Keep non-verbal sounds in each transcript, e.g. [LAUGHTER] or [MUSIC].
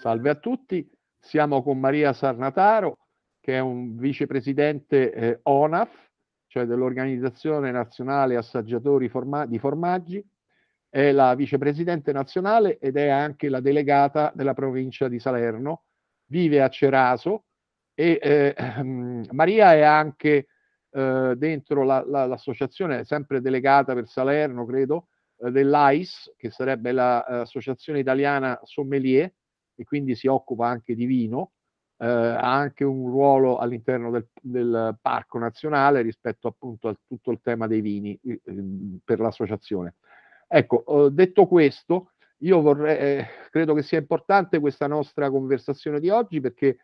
Salve a tutti, siamo con Maria Sarnataro, che è un vicepresidente eh, ONAF, cioè dell'Organizzazione Nazionale Assaggiatori Forma- di Formaggi, è la vicepresidente nazionale ed è anche la delegata della provincia di Salerno, vive a Ceraso e eh, [CLEARS THROAT] mm, Maria è anche eh, dentro la, la, l'associazione, sempre delegata per Salerno, credo, eh, dell'AIS, che sarebbe l'Associazione eh, Italiana Sommelier, e quindi si occupa anche di vino, eh, ha anche un ruolo all'interno del, del, parco nazionale rispetto appunto a tutto il tema dei vini eh, per l'associazione. Ecco, detto questo, io vorrei, eh, credo che sia importante questa nostra conversazione di oggi perché eh,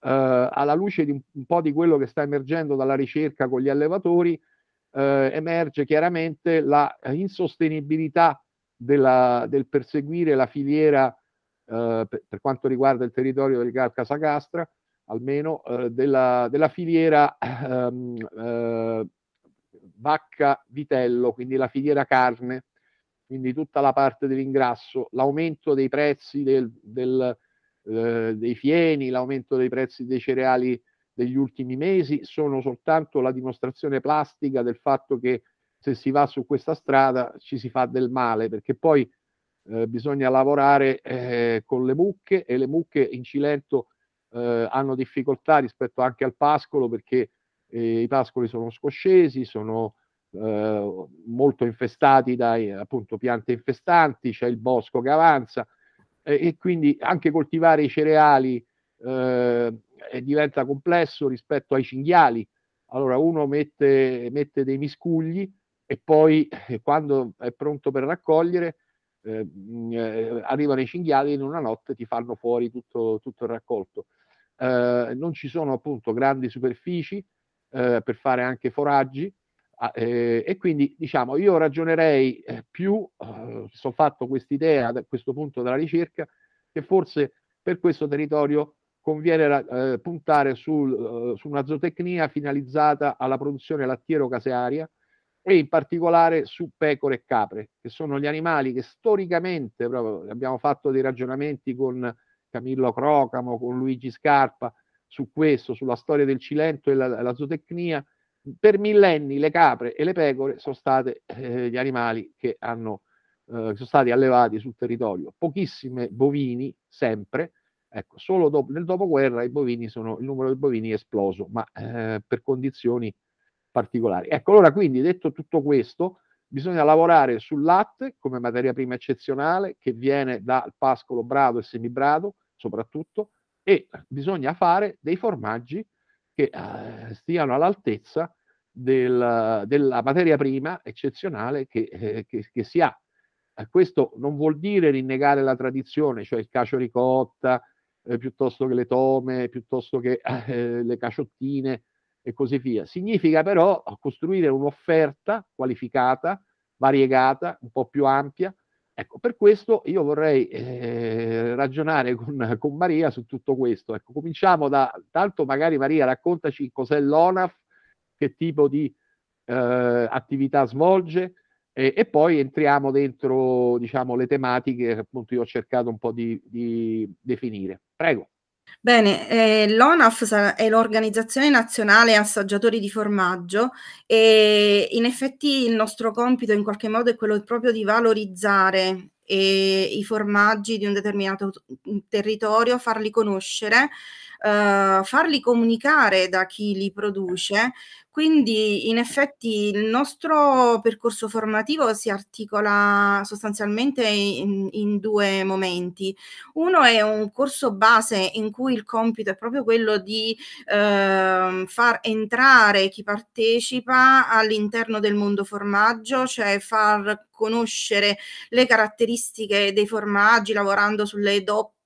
alla luce di un, un po' di quello che sta emergendo dalla ricerca con gli allevatori, eh, emerge chiaramente la insostenibilità della, del perseguire la filiera eh, per, per, quanto riguarda il territorio del Casagastra, almeno eh, della, della, filiera ehm, eh, vacca-vitello, quindi la filiera carne, quindi tutta la parte dell'ingrasso, l'aumento dei prezzi del, del, eh, dei fieni, l'aumento dei prezzi dei cereali degli ultimi mesi sono soltanto la dimostrazione plastica del fatto che se si va su questa strada ci si fa del male, perché poi eh, bisogna lavorare eh, con le mucche e le mucche in Cilento eh, hanno difficoltà rispetto anche al pascolo perché eh, i pascoli sono scoscesi, sono eh, molto infestati da appunto, piante infestanti, c'è il bosco che avanza e quindi anche coltivare i cereali diventa complesso rispetto ai cinghiali. Allora uno mette, mette dei miscugli e poi quando è pronto per raccogliere eh, mm, eh, arrivano i cinghiali in una notte ti fanno fuori tutto, tutto il raccolto. Eh, non ci sono appunto grandi superfici eh, per fare anche foraggi ah, eh, e quindi diciamo io ragionerei più, eh, sono fatto idea a questo punto della ricerca, che forse per questo territorio conviene puntare sul, su una zootecnia finalizzata alla produzione lattiero-casearia e in particolare su pecore e capre, che sono gli animali che storicamente, abbiamo fatto dei ragionamenti con Camillo Crocamo, con Luigi Scarpa, su questo, sulla storia del Cilento e la, la zootecnia, per millenni le capre e le pecore sono state eh, gli animali che hanno, eh, sono stati allevati sul territorio. Pochissime bovini, sempre, ecco, solo dopo, nel dopoguerra sono, il numero di bovini è esploso, ma eh, per condizioni particolari. Ecco, allora quindi detto tutto questo, bisogna lavorare sul latte come materia prima eccezionale che viene dal pascolo brado e semibrado soprattutto e bisogna fare dei formaggi che eh, stiano all'altezza del, della materia prima eccezionale che, eh, che, che si ha. Eh, questo non vuol dire rinnegare la tradizione, cioè il cacio ricotta, eh, piuttosto che le tome, piuttosto che eh, le caciottine, e così via. Significa però costruire un'offerta qualificata, variegata, un po' più ampia. Ecco, per questo io vorrei eh, ragionare con, con, Maria su tutto questo. Ecco, cominciamo da, tanto magari Maria raccontaci cos'è l'ONAF, che tipo di eh, attività svolge, e, e, poi entriamo dentro diciamo, le tematiche che appunto io ho cercato un po' di, di definire. Prego. Bene, ehm, l'ONAF è l'Organizzazione Nazionale Assaggiatori di Formaggio e in effetti il nostro compito in qualche modo è quello proprio di valorizzare eh, i formaggi di un determinato mm, territorio, farli conoscere, eh, farli comunicare da chi li produce quindi in effetti il nostro percorso formativo si articola sostanzialmente in, in, due momenti. Uno è un corso base in cui il compito è proprio quello di eh, far entrare chi partecipa all'interno del mondo formaggio, cioè far conoscere le caratteristiche dei formaggi lavorando sulle DOP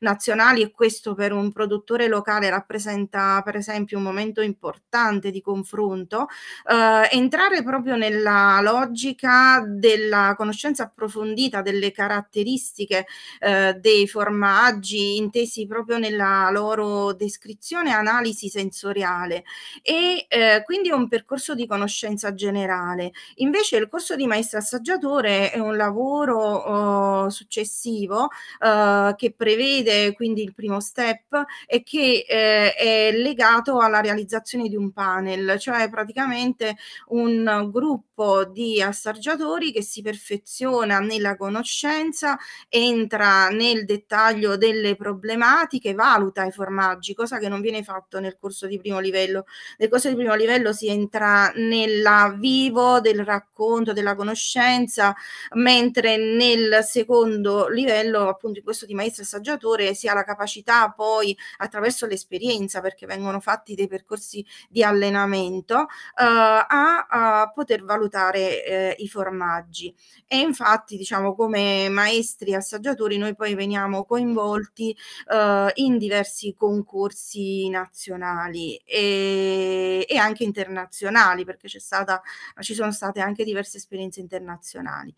nazionali e questo per un produttore locale rappresenta per esempio un momento importante di confronto, eh, entrare proprio nella logica della conoscenza approfondita delle caratteristiche eh, dei formaggi intesi proprio nella loro descrizione e analisi sensoriale e eh, quindi è un percorso di conoscenza generale. Invece il corso di maestra assaggiato ricercatore è un lavoro uh, successivo uh, che prevede quindi il primo step e che eh, è legato alla realizzazione di un panel, cioè praticamente un gruppo di assaggiatori che si perfeziona nella conoscenza, entra nel dettaglio delle problematiche, valuta i formaggi, cosa che non viene fatto nel corso di primo livello. Nel corso di primo livello si entra nella vivo del racconto, della conoscenza, differenza, mentre nel secondo livello, appunto in questo di maestro e saggiatore, si ha la capacità poi attraverso l'esperienza, perché vengono fatti dei percorsi di allenamento, eh, a, a, poter valutare eh, i formaggi. E infatti, diciamo, come maestri e assaggiatori noi poi veniamo coinvolti eh, in diversi concorsi nazionali e, e anche internazionali, perché c'è stata, ci sono state anche diverse esperienze internazionali internazionali.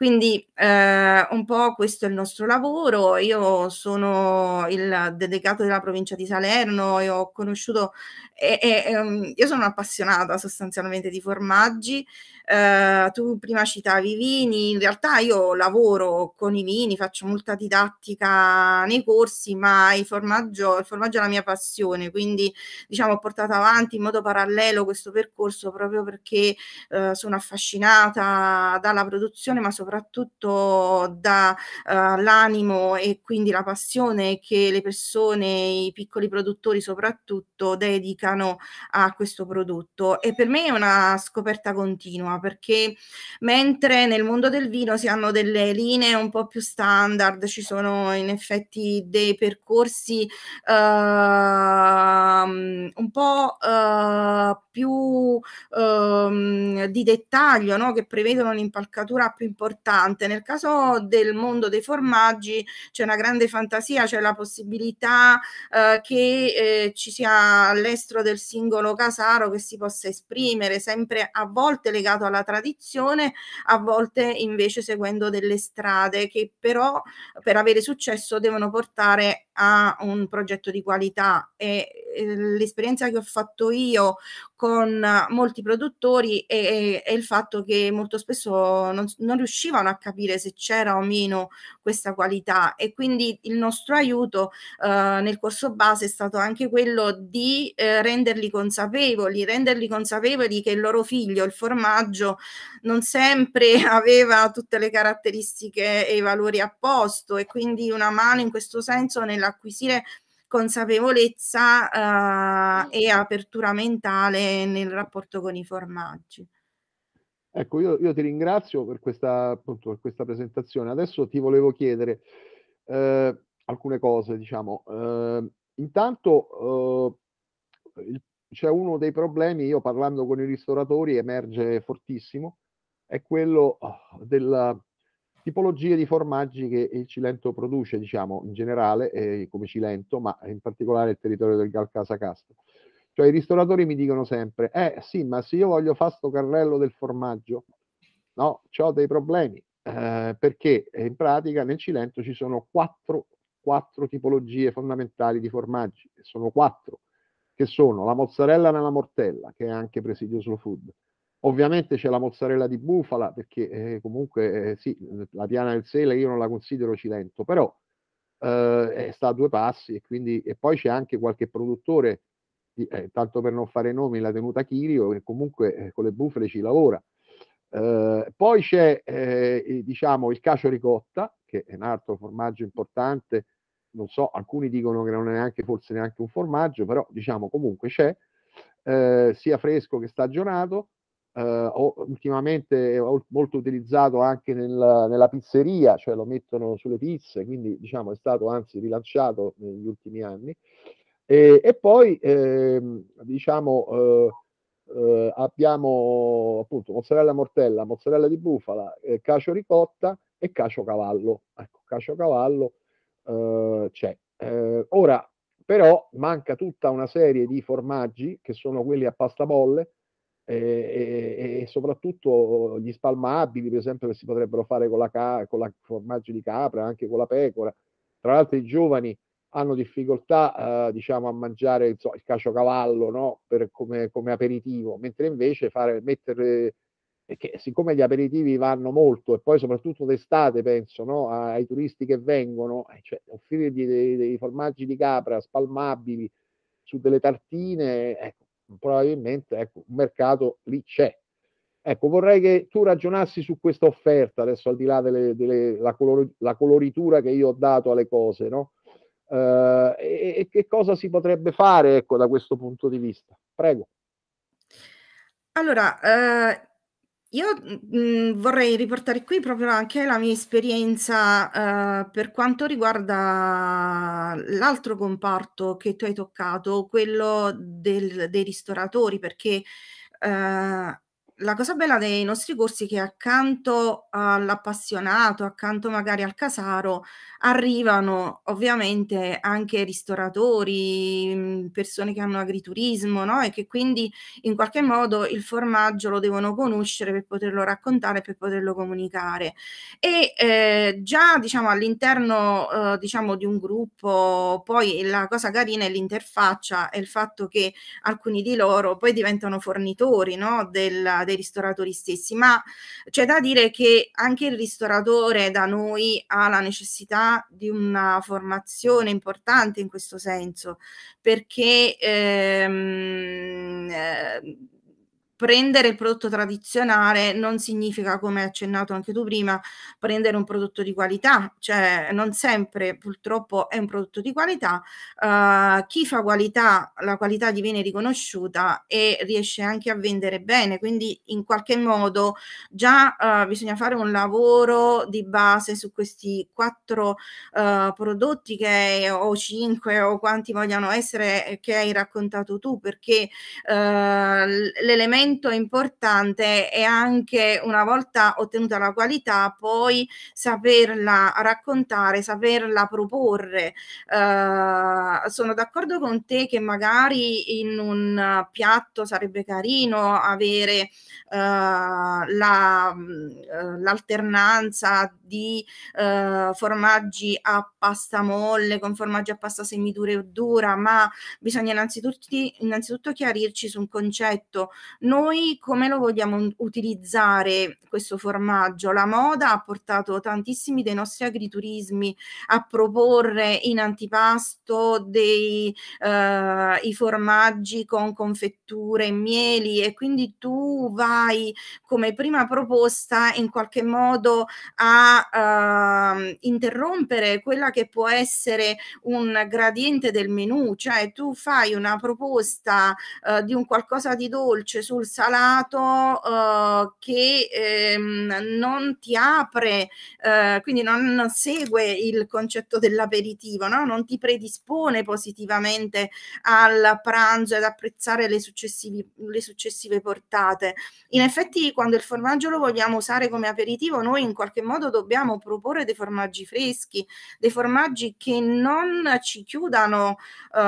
Quindi eh, un po' questo è il nostro lavoro, io sono il delegato della provincia di Salerno e ho conosciuto, e, e, um, io sono appassionata sostanzialmente di formaggi, eh, tu prima citavi i vini, in realtà io lavoro con i vini, faccio molta didattica nei corsi, ma il formaggio, il formaggio è la mia passione, quindi diciamo ho portato avanti in modo parallelo questo percorso proprio perché eh, sono affascinata dalla produzione ma soprattutto soprattutto dall'animo eh, e quindi la passione che le persone, i piccoli produttori soprattutto, dedicano a questo prodotto. E per me è una scoperta continua perché mentre nel mondo del vino si hanno delle linee un po' più standard, ci sono in effetti dei percorsi eh, un po' eh, più ehm, di dettaglio no? che prevedono un'impalcatura più importante importante. Nel caso del mondo dei formaggi c'è una grande fantasia, c'è la possibilità eh, che eh, ci sia l'estro del singolo casaro che si possa esprimere, sempre a volte legato alla tradizione, a volte invece seguendo delle strade che però per avere successo devono portare a un progetto di qualità e l'esperienza che ho fatto io con molti produttori è, e il fatto che molto spesso non, non, riuscivano a capire se c'era o meno questa qualità e quindi il nostro aiuto eh, nel corso base è stato anche quello di eh, renderli consapevoli, renderli consapevoli che il loro figlio, il formaggio, non sempre [LAUGHS] aveva tutte le caratteristiche e i valori a posto e quindi una mano in questo senso nella acquisire consapevolezza eh, e mm. apertura mentale nel rapporto con i formaggi. Ecco, io, io ti ringrazio per questa, appunto, per questa, presentazione. Adesso ti volevo chiedere eh, alcune cose, diciamo. Eh, intanto eh, c'è uno dei problemi, io parlando con i ristoratori, emerge fortissimo, è quello oh, della, tipologie di formaggi che il Cilento produce, diciamo, in generale, eh, come Cilento, ma in particolare il territorio del Galcasa Castro. Cioè i ristoratori mi dicono sempre, eh sì, ma se io voglio fare sto carrello del formaggio, no, ho dei problemi, eh, perché eh, in pratica nel Cilento ci sono quattro, quattro tipologie fondamentali di formaggi, sono quattro, che sono la mozzarella nella mortella, che è anche presidio slow food, Ovviamente c'è la mozzarella di bufala, perché eh, comunque eh, sì, la piana del sele io non la considero cilento, però eh, eh, sta a due passi e, quindi, e poi c'è anche qualche produttore, eh, tanto per non fare nomi, la tenuta Chirio, che comunque eh, con le bufale ci lavora. poi c'è diciamo, il cacio ricotta, che è un altro formaggio importante, non so, alcuni dicono che non è neanche forse neanche un formaggio, però diciamo comunque c'è, sia fresco che stagionato eh, ultimamente è molto utilizzato anche nel, nella pizzeria, cioè lo mettono sulle pizze, quindi diciamo è stato anzi rilanciato negli ultimi anni. E, e poi eh, diciamo eh, eh, abbiamo appunto mozzarella mortella, mozzarella di bufala, eh, cacio ricotta e cacio cavallo. Ecco, cacio cavallo eh, c'è. Eh, ora però manca tutta una serie di formaggi che sono quelli a pasta bolle e, e, soprattutto gli spalmabili, per esempio, che si potrebbero fare con la, ca- con la formaggio di capra, anche con la pecora. Tra l'altro i giovani hanno difficoltà eh, diciamo, a mangiare insomma, il caciocavallo no? per, come, come, aperitivo, mentre invece fare, mettere, perché siccome gli aperitivi vanno molto e poi soprattutto d'estate penso no? ai turisti che vengono, eh, cioè, offrirgli dei, dei formaggi di capra spalmabili su delle tartine, ecco, probabilmente ecco, un mercato lì c'è. Ecco, vorrei che tu ragionassi su questa offerta, adesso al di là della color, coloritura che io ho dato alle cose, no? Eh, e, e, che cosa si potrebbe fare ecco, da questo punto di vista? Prego. Allora, eh, io mh, mhmm, vorrei riportare qui proprio anche la mia esperienza eh, per quanto riguarda l'altro comparto che tu hai toccato, quello del, dei ristoratori, perché eh, la cosa bella dei nostri corsi è che accanto all'appassionato, accanto magari al casaro, arrivano ovviamente anche ristoratori, mm, persone che hanno agriturismo, no? E che quindi in qualche modo il formaggio lo devono conoscere per poterlo raccontare, per poterlo comunicare. E eh, già diciamo all'interno eh, diciamo di un gruppo, poi la cosa carina è l'interfaccia e il fatto che alcuni di loro poi diventano fornitori, no? Del, dai ristoratori stessi, ma c'è da dire che anche il ristoratore da noi ha la necessità di una formazione importante in questo senso, perché ehm, eh, prendere il prodotto tradizionale non significa, come hai accennato anche tu prima, prendere un prodotto di qualità, cioè non sempre purtroppo è un prodotto di qualità, uh, chi fa qualità, la qualità gli viene riconosciuta e riesce anche a vendere bene, quindi in qualche modo già uh, bisogna fare un lavoro di base su questi quattro uh, prodotti che, o cinque o quanti vogliano essere che hai raccontato tu, perché l'elemento elemento importante è anche una volta ottenuta la qualità, poi saperla raccontare, saperla proporre. Uh, sono d'accordo con te che magari in un piatto sarebbe carino avere uh, la, mm, l'alternanza di eh, formaggi a pasta molle con formaggi a pasta semidura o dura, ma bisogna innanzitutto, innanzitutto chiarirci su un concetto. Noi noi come lo vogliamo utilizzare questo formaggio? La moda ha portato tantissimi dei nostri agriturismi a proporre in antipasto dei eh, i formaggi con confetture, e mieli e quindi tu vai come prima proposta in qualche modo a eh, interrompere quella che può essere un gradiente del menù, cioè tu fai una proposta eh, di un qualcosa di dolce sul salato eh, che ehm, non ti apre, eh, quindi non segue il concetto dell'aperitivo, no? non ti predispone positivamente al pranzo ed apprezzare le, le successive portate. In effetti quando il formaggio lo vogliamo usare come aperitivo, noi in qualche modo dobbiamo proporre dei formaggi freschi, dei formaggi che non ci chiudano eh,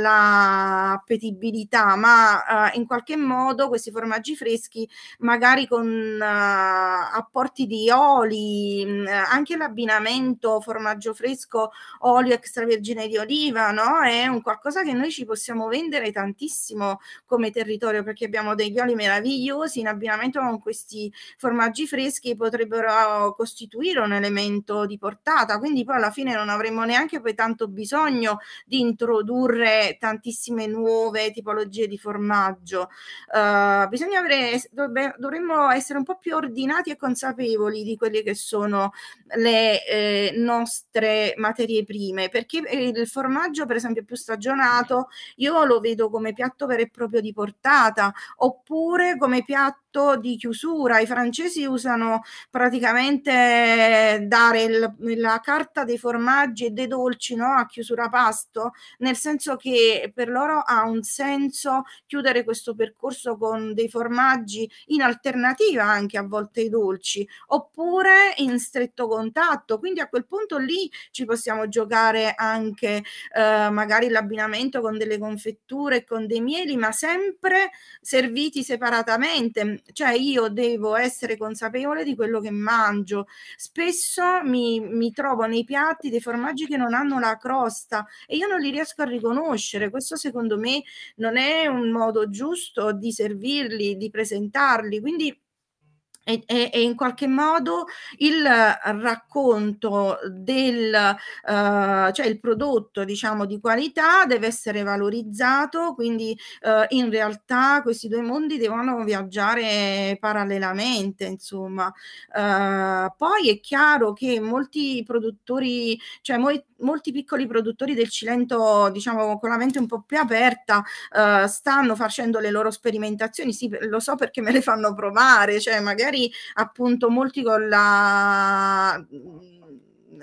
l'appetibilità, ma eh, in qualche modo modo questi formaggi freschi magari con uh, apporti di oli, mh, mm, anche l'abbinamento formaggio fresco, olio extravergine di oliva, no? È un qualcosa che noi ci possiamo vendere tantissimo come territorio perché abbiamo degli oli meravigliosi in abbinamento con questi formaggi freschi potrebbero oh, costituire un elemento di portata, quindi poi alla fine non avremmo neanche poi tanto bisogno di introdurre tantissime nuove tipologie di formaggio. Uh, bisogna avere, dovre, dovremmo essere un po' più ordinati e consapevoli di quelle che sono le eh, nostre materie prime, perché eh, il formaggio, per esempio, più stagionato, io lo vedo come piatto vero e proprio di portata, oppure come piatto fatto di chiusura. I francesi usano praticamente eh, dare il, la carta dei formaggi e dei dolci no? a chiusura pasto, nel senso che per loro ha un senso chiudere questo percorso con dei formaggi in alternativa anche a volte ai dolci, oppure in stretto contatto. Quindi a quel punto lì ci possiamo giocare anche eh, magari l'abbinamento con delle confetture, con dei mieli, ma sempre serviti separatamente cioè io devo essere consapevole di quello che mangio. Spesso mi, mi trovo nei piatti dei formaggi che non hanno la crosta e io non li riesco a riconoscere. Questo secondo me non è un modo giusto di servirli, di presentarli. Quindi e, e, in qualche modo il racconto del uh, cioè il prodotto diciamo di qualità deve essere valorizzato quindi uh, in realtà questi due mondi devono viaggiare parallelamente insomma uh, poi è chiaro che molti produttori cioè molti molti piccoli produttori del Cilento, diciamo con la mente un po' più aperta, eh, stanno facendo le loro sperimentazioni. Sì, lo so perché me le fanno provare, cioè magari appunto molti con la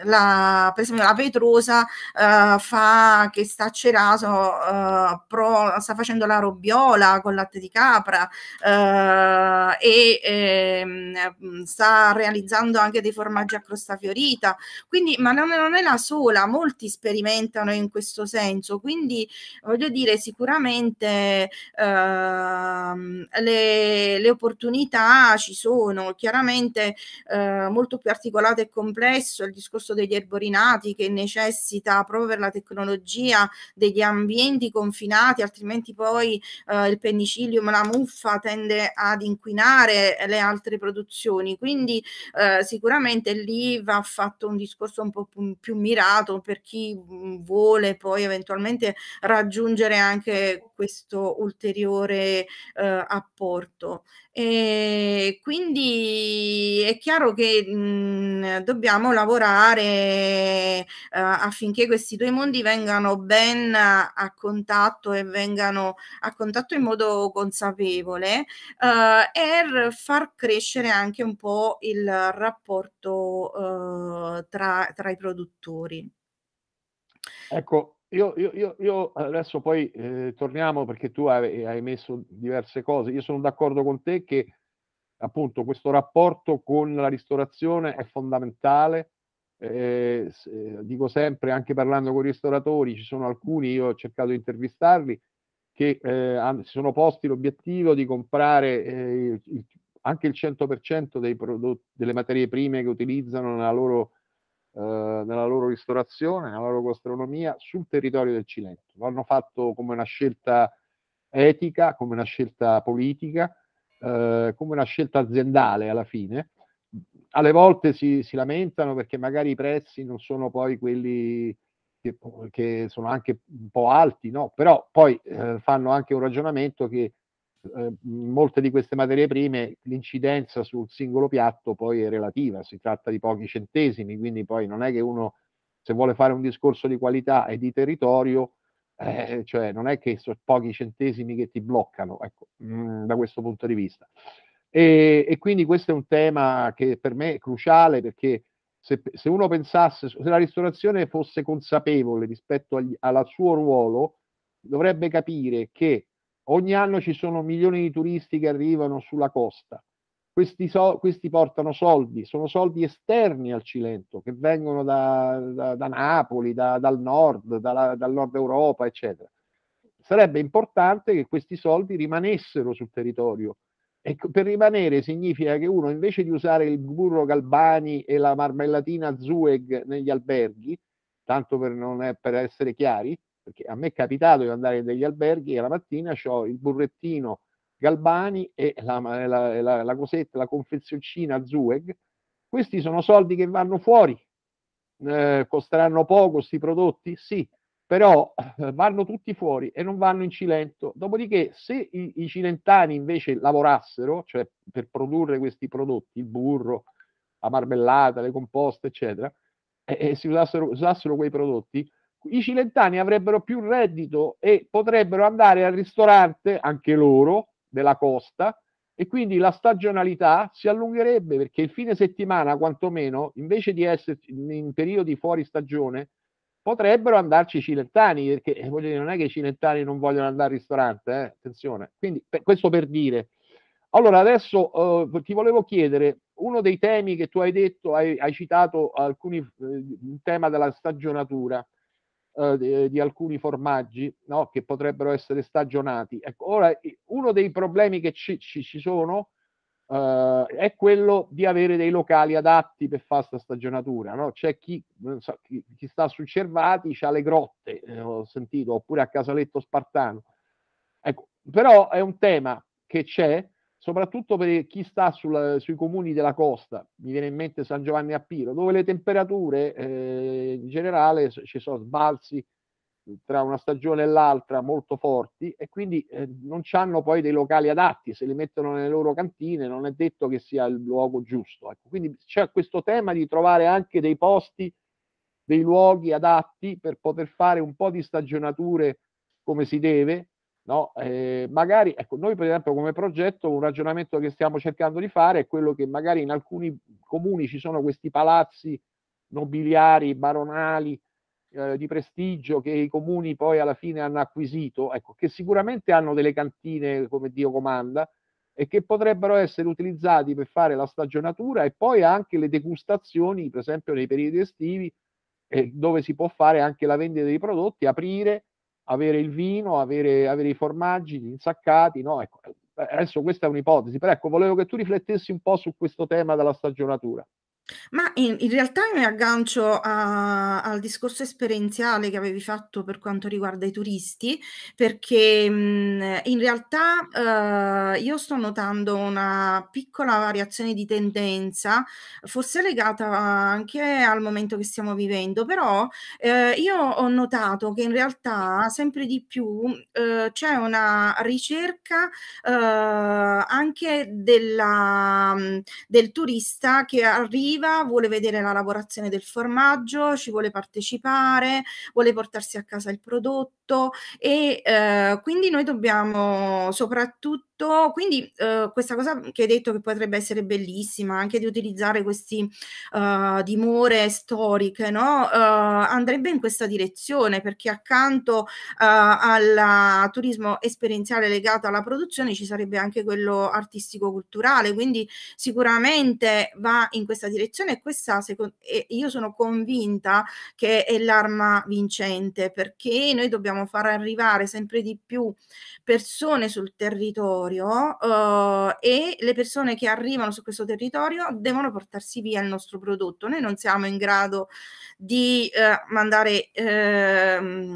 la, per esempio la Petrosa uh, fa, che sta a Ceraso, uh, eh, pro, sta facendo la robbiola con latte di capra uh, e ehm, sta realizzando anche dei formaggi a crosta fiorita. Quindi, ma non, non è la sola, molti sperimentano in questo senso. Quindi, voglio dire, sicuramente ehm, le, le, opportunità ci sono, chiaramente eh, molto più articolato e complesso il discorso discorso degli erborinati che necessita proprio per la tecnologia degli ambienti confinati, altrimenti poi eh, il penicillium, la muffa tende ad inquinare le altre produzioni. Quindi eh, sicuramente lì va fatto un discorso un po' più, più mirato per chi mm, vuole poi eventualmente raggiungere anche questo ulteriore eh, apporto. E quindi è chiaro che mh, mhmm, dobbiamo lavorare eh, affinché questi due mondi vengano ben a, a, contatto e vengano a contatto in modo consapevole eh, e far crescere anche un po' il rapporto eh, tra, tra i produttori. Ecco, io, io, io, io, adesso poi eh, torniamo perché tu hai, eh, hai, messo diverse cose. Io sono d'accordo con te che appunto questo rapporto con la ristorazione è fondamentale. Eh, eh dico sempre, anche parlando con i ristoratori, ci sono alcuni, io ho cercato di intervistarli, che eh, si sono posti l'obiettivo di comprare il, anche il 100% dei prodotti, delle materie prime che utilizzano nella loro eh, nella loro ristorazione, nella loro gastronomia sul territorio del Cilento. Lo hanno fatto come una scelta etica, come una scelta politica, eh, come una scelta aziendale alla fine. Alle volte si, si, lamentano perché magari i prezzi non sono poi quelli che, che sono anche un po' alti, no? però poi eh, fanno anche un ragionamento che eh, molte di queste materie prime l'incidenza sul singolo piatto poi è relativa, si tratta di pochi centesimi, quindi poi non è che uno se vuole fare un discorso di qualità e di territorio, eh, cioè non è che sono pochi centesimi che ti bloccano, ecco, mh, mm, da questo punto di vista. E, e, quindi questo è un tema che per me è cruciale perché se, se uno pensasse, se la ristorazione fosse consapevole rispetto al suo ruolo, dovrebbe capire che ogni anno ci sono milioni di turisti che arrivano sulla costa. Questi, so, questi portano soldi, sono soldi esterni al Cilento, che vengono da, da, da Napoli, da, dal nord, dalla, dal nord Europa, eccetera. Sarebbe importante che questi soldi rimanessero sul territorio. E per rimanere significa che uno invece di usare il burro Galbani e la marmellatina Zueg negli alberghi, tanto per, non, eh, per essere chiari, perché a me è capitato di andare negli alberghi e la mattina ho il burrettino Galbani e la, la, la, la cosetta, la confezioncina Zueg, questi sono soldi che vanno fuori, eh, costeranno poco questi prodotti? Sì, però eh, vanno tutti fuori e non vanno in Cilento. Dopodiché, se i, i, cilentani invece lavorassero, cioè per produrre questi prodotti, il burro, la marmellata, le composte, eccetera, e, e si usassero, usassero, quei prodotti, i cilentani avrebbero più reddito e potrebbero andare al ristorante anche loro della costa e quindi la stagionalità si allungherebbe perché il fine settimana quantomeno invece di essere in periodi fuori stagione potrebbero andarci i cilentani perché eh, dire, non è che i cilentani non vogliono andare al ristorante eh, attenzione quindi per, questo per dire allora adesso eh, ti volevo chiedere uno dei temi che tu hai detto hai, hai citato alcuni eh, il tema della stagionatura eh, di, eh, di, alcuni formaggi no? che potrebbero essere stagionati. Ecco, ora, uno dei problemi che ci, ci, ci sono eh, è quello di avere dei locali adatti per fare questa stagionatura. No? C'è chi, so, chi, chi, sta su Cervati, ha le grotte, eh, ho sentito, oppure a Casaletto Spartano. Ecco, però è un tema che c'è soprattutto per chi sta sul, sui comuni della costa, mi viene in mente San Giovanni a Piro, dove le temperature eh, in generale ci sono sbalzi mm, tra una stagione e l'altra molto forti e quindi eh, non hanno poi dei locali adatti, se li mettono nelle loro cantine non è detto che sia il luogo giusto. Ecco, quindi c'è questo tema di trovare anche dei posti, dei luoghi adatti per poter fare un po' di stagionature come si deve, No? Eh, magari, ecco, noi per esempio come progetto un ragionamento che stiamo cercando di fare è quello che magari in alcuni comuni ci sono questi palazzi nobiliari, baronali, eh, di prestigio che i comuni poi alla fine hanno acquisito, ecco, che sicuramente hanno delle cantine come Dio comanda e che potrebbero essere utilizzati per fare la stagionatura e poi anche le degustazioni, per esempio nei periodi estivi, eh, dove si può fare anche la vendita dei prodotti, aprire avere il vino, avere, avere i formaggi insaccati, no? Ecco, eh, adesso questa è un'ipotesi, però ecco, volevo che tu riflettessi un po' su questo tema della stagionatura. Ma in, in realtà mi aggancio a, al discorso esperienziale che avevi fatto per quanto riguarda i turisti, perché mh, mhmm, in realtà eh, io sto notando una piccola variazione di tendenza, forse legata anche al momento che stiamo vivendo, però eh, io ho notato che in realtà sempre di più eh, c'è una ricerca eh, anche della, mhmm, del turista che arriva attiva, vuole vedere la lavorazione del formaggio, ci vuole partecipare, vuole portarsi a casa il prodotto e eh, quindi noi dobbiamo soprattutto, quindi eh, questa cosa che hai detto che potrebbe essere bellissima, anche di utilizzare questi uh, dimore storiche, no? uh, andrebbe in questa direzione perché accanto uh, al turismo esperienziale legato alla produzione ci sarebbe anche quello artistico-culturale, quindi sicuramente va in questa direzione direzione e questa io sono convinta che è l'arma vincente perché noi dobbiamo far arrivare sempre di più persone sul territorio eh, e le persone che arrivano su questo territorio devono portarsi via il nostro prodotto. Noi non siamo in grado di eh, mandare eh,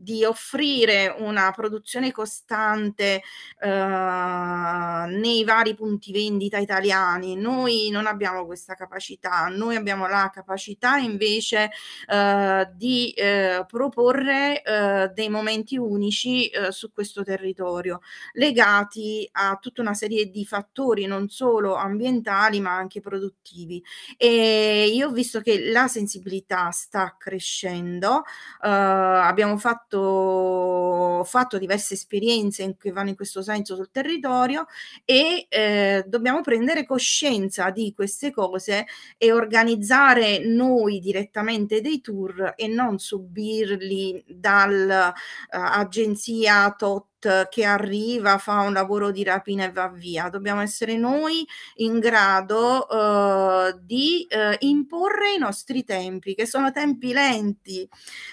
di offrire una produzione costante eh, nei vari punti vendita italiani. Noi non abbiamo questa capacità, noi abbiamo la capacità invece eh, di eh, proporre eh, dei momenti unici eh, su questo territorio, legati a tutta una serie di fattori non solo ambientali ma anche produttivi. E io ho visto che la sensibilità sta crescendo, eh, abbiamo fatto fatto, fatto diverse esperienze in, che vanno in questo senso sul territorio e eh, dobbiamo prendere coscienza di queste cose e organizzare noi direttamente dei tour e non subirli dall'agenzia eh, tot che arriva, fa un lavoro di rapina e va via. Dobbiamo essere noi in grado eh, di eh, imporre i nostri tempi, che sono tempi lenti,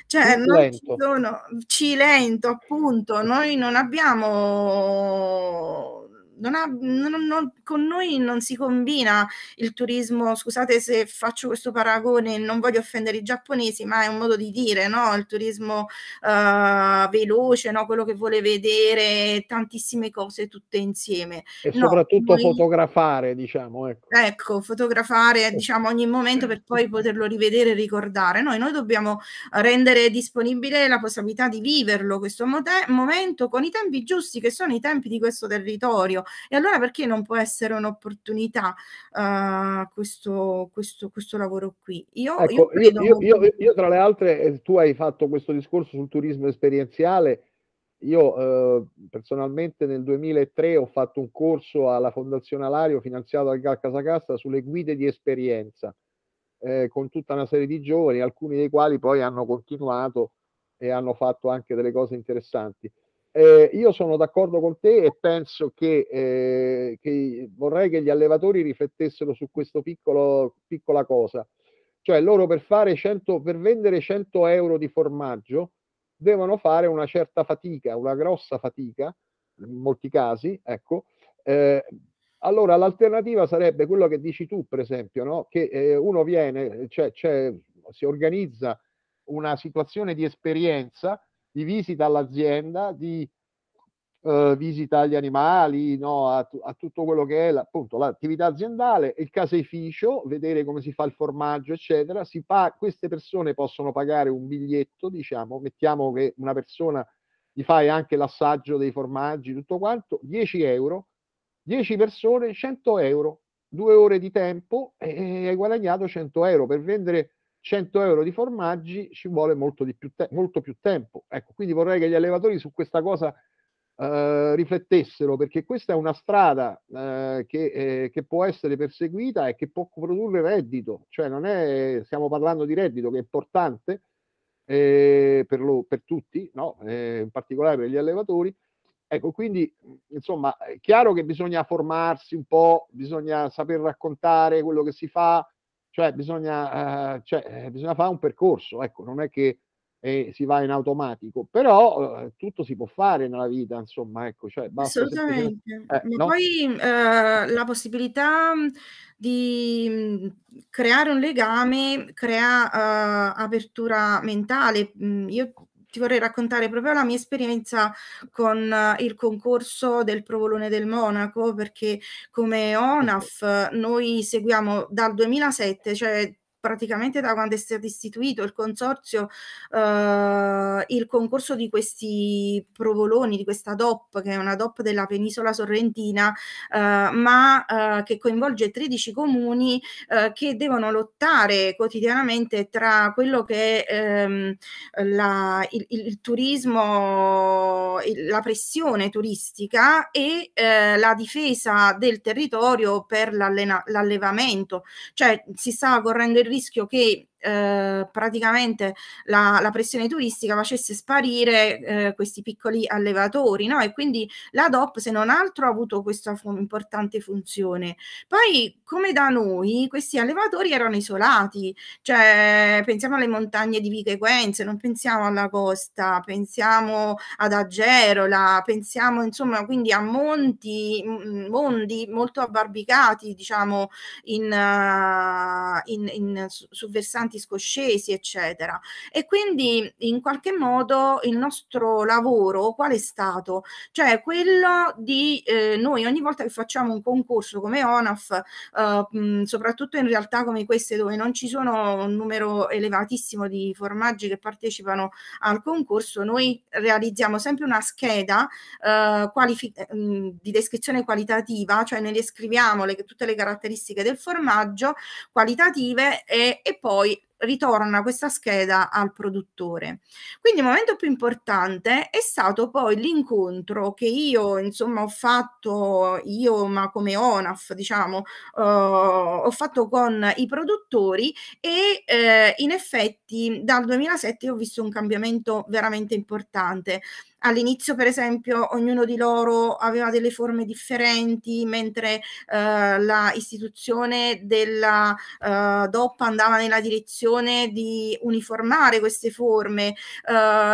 cioè non lento. ci sono ci lento appunto, noi non abbiamo non ha, non, non, con noi non si combina il turismo, scusate se faccio questo paragone, non voglio offendere i giapponesi, ma è un modo di dire, no? il turismo uh, veloce, no? quello che vuole vedere tantissime cose tutte insieme. E no, soprattutto noi... fotografare, diciamo. Ecco, ecco fotografare diciamo, ogni momento per poi poterlo rivedere e ricordare. Noi, noi dobbiamo rendere disponibile la possibilità di viverlo questo momento con i tempi giusti che sono i tempi di questo territorio e allora perché non può essere un'opportunità uh, questo, questo, questo, lavoro qui? Io, ecco, io, io, molto... io, tra le altre, eh, tu hai fatto questo discorso sul turismo esperienziale. Io eh, personalmente nel 2003 ho fatto un corso alla Fondazione Alario finanziato dal Gal Casacasta sulle guide di esperienza eh, con tutta una serie di giovani, alcuni dei quali poi hanno continuato e hanno fatto anche delle cose interessanti. Eh, io sono d'accordo con te e penso che, eh, che, vorrei che gli allevatori riflettessero su questa piccola cosa. Cioè loro per, 100, per vendere 100 euro di formaggio devono fare una certa fatica, una grossa fatica, in molti casi, ecco. Eh, allora l'alternativa sarebbe quello che dici tu, per esempio, no? che eh, uno viene, cioè, cioè, si organizza una situazione di esperienza di visita all'azienda, di eh, visita agli animali, no, a, a, tutto quello che è appunto, l'attività aziendale, il caseificio, vedere come si fa il formaggio, eccetera. Si fa, queste persone possono pagare un biglietto, diciamo, mettiamo che una persona gli fai anche l'assaggio dei formaggi, tutto quanto, 10 euro, 10 persone, 100 euro, due ore di tempo e hai guadagnato 100 euro per vendere 100 euro di formaggi ci vuole molto, più, te- molto più tempo. Ecco, quindi vorrei che gli allevatori su questa cosa eh, riflettessero, perché questa è una strada eh, che, eh, che, può essere perseguita e che può produrre reddito. Cioè non è, stiamo parlando di reddito che è importante eh, per, lo, per, tutti, no? Eh, in particolare per gli allevatori, Ecco, quindi insomma è chiaro che bisogna formarsi un po', bisogna saper raccontare quello che si fa, cioè bisogna, eh, cioè, eh, bisogna fare un percorso, ecco, non è che eh, si va in automatico, però eh, tutto si può fare nella vita, insomma, ecco, cioè, basta assolutamente. Eh, Ma no? poi eh, la possibilità mm, di mm, creare un legame crea eh, apertura mentale. Mm, io ti vorrei raccontare proprio la mia esperienza con eh, il concorso del Provolone del Monaco, perché come ONAF noi seguiamo dal 2007, cioè praticamente da quando è stato istituito il consorzio, eh, il concorso di questi provoloni, di questa DOP, che è una DOP della penisola sorrentina, eh, ma eh, che coinvolge 13 comuni eh, che devono lottare quotidianamente tra quello che è ehm, la, il, il, turismo, la pressione turistica e eh, la difesa del territorio per l'allevamento. Cioè si sta correndo il rischio che eh, praticamente la, la, pressione turistica facesse sparire eh, questi piccoli allevatori no? e quindi la DOP se non altro ha avuto questa fu- importante funzione. Poi come da noi questi allevatori erano isolati, cioè pensiamo alle montagne di Vichequenze, non pensiamo alla costa, pensiamo ad Agerola, pensiamo insomma quindi a monti, mm, mm, mondi molto abbarbicati diciamo in, uh, in, in, su, su versanti cantanti scoscesi, eccetera. E quindi in qualche modo il nostro lavoro qual è stato? Cioè quello di eh, noi ogni volta che facciamo un concorso come ONAF, eh, soprattutto in realtà come queste dove non ci sono un numero elevatissimo di formaggi che partecipano al concorso, noi realizziamo sempre una scheda eh, qualific- eh, di descrizione qualitativa, cioè noi descriviamo le, tutte le caratteristiche del formaggio qualitative e, e poi ritorna questa scheda al produttore. Quindi il momento più importante è stato poi l'incontro che io insomma ho fatto, io ma come ONAF diciamo, eh, ho fatto con i produttori e eh, in effetti dal 2007 ho visto un cambiamento veramente importante. All'inizio, per esempio, ognuno di loro aveva delle forme differenti, mentre eh, la istituzione della eh, DOP andava nella direzione di uniformare queste forme. Eh,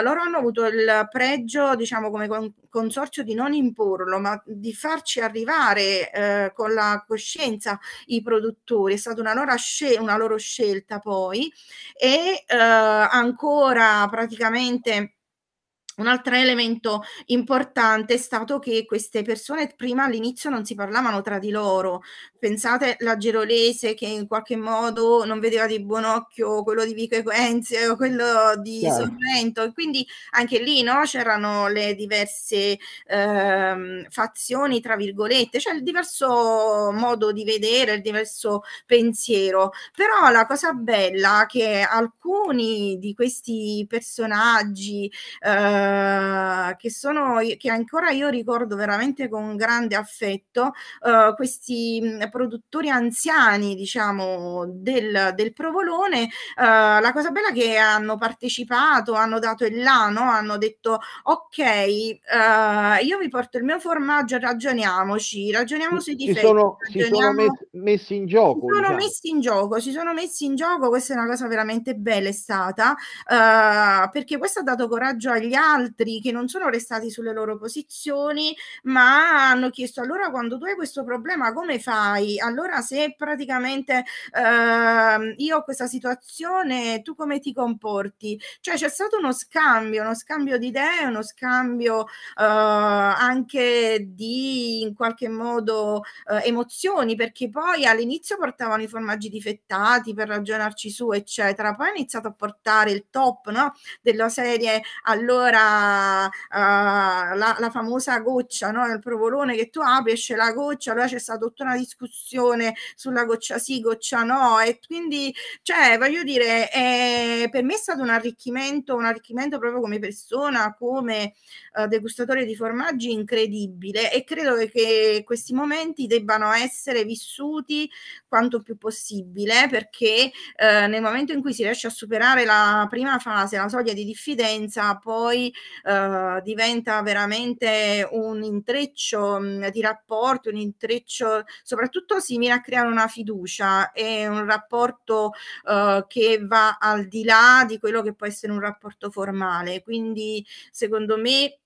loro hanno avuto il pregio, diciamo, come con- consorzio di non imporlo, ma di farci arrivare eh, con la coscienza i produttori. È stata una loro, scel- una loro scelta poi e eh, ancora praticamente un altro elemento importante è stato che queste persone prima all'inizio non si parlavano tra di loro. Pensate la Girolese che in qualche modo non vedeva di buon occhio quello di Vico Equenze o quello di yeah. Sorrento. Quindi anche lì no, c'erano le diverse ehm, fazioni, tra virgolette, cioè il diverso modo di vedere, il diverso pensiero. Però la cosa bella è che alcuni di questi personaggi eh, eh, che, sono, che ancora io ricordo veramente con grande affetto, eh, questi produttori anziani, diciamo, del, del provolone. Eh, la cosa bella è che hanno partecipato, hanno dato il là, no? hanno detto ok, eh, io vi porto il mio formaggio, ragioniamoci, ragioniamo sui difetti. Si sono, ragioniamo... si sono messi in gioco. Si sono diciamo. messi in gioco, si sono messi in gioco, questa è una cosa veramente bella è stata, eh, perché questo ha dato coraggio agli altri altri che non sono restati sulle loro posizioni, ma hanno chiesto allora quando tu hai questo problema come fai? Allora se praticamente eh, io ho questa situazione, tu come ti comporti? Cioè c'è stato uno scambio, uno scambio di idee, uno scambio eh, anche di in qualche modo eh, emozioni, perché poi all'inizio portavano i formaggi difettati per ragionarci su, eccetera. Poi ha iniziato a portare il top no? della serie, allora la, uh, la, la famosa goccia, no? il provolone che tu apri, esce la goccia, allora c'è stata tutta una discussione sulla goccia sì, goccia no, e quindi, cioè, voglio dire, eh, per me è stato un arricchimento, un arricchimento proprio come persona, come uh, eh, degustatore di formaggi incredibile e credo che questi momenti debbano essere vissuti quanto più possibile perché eh, nel momento in cui si riesce a superare la prima fase, la soglia di diffidenza, poi eh, diventa veramente un intreccio mh, mm, di rapporto, un intreccio soprattutto si mira a creare una fiducia e un rapporto eh, che va al di là di quello che può essere un rapporto formale. Quindi secondo me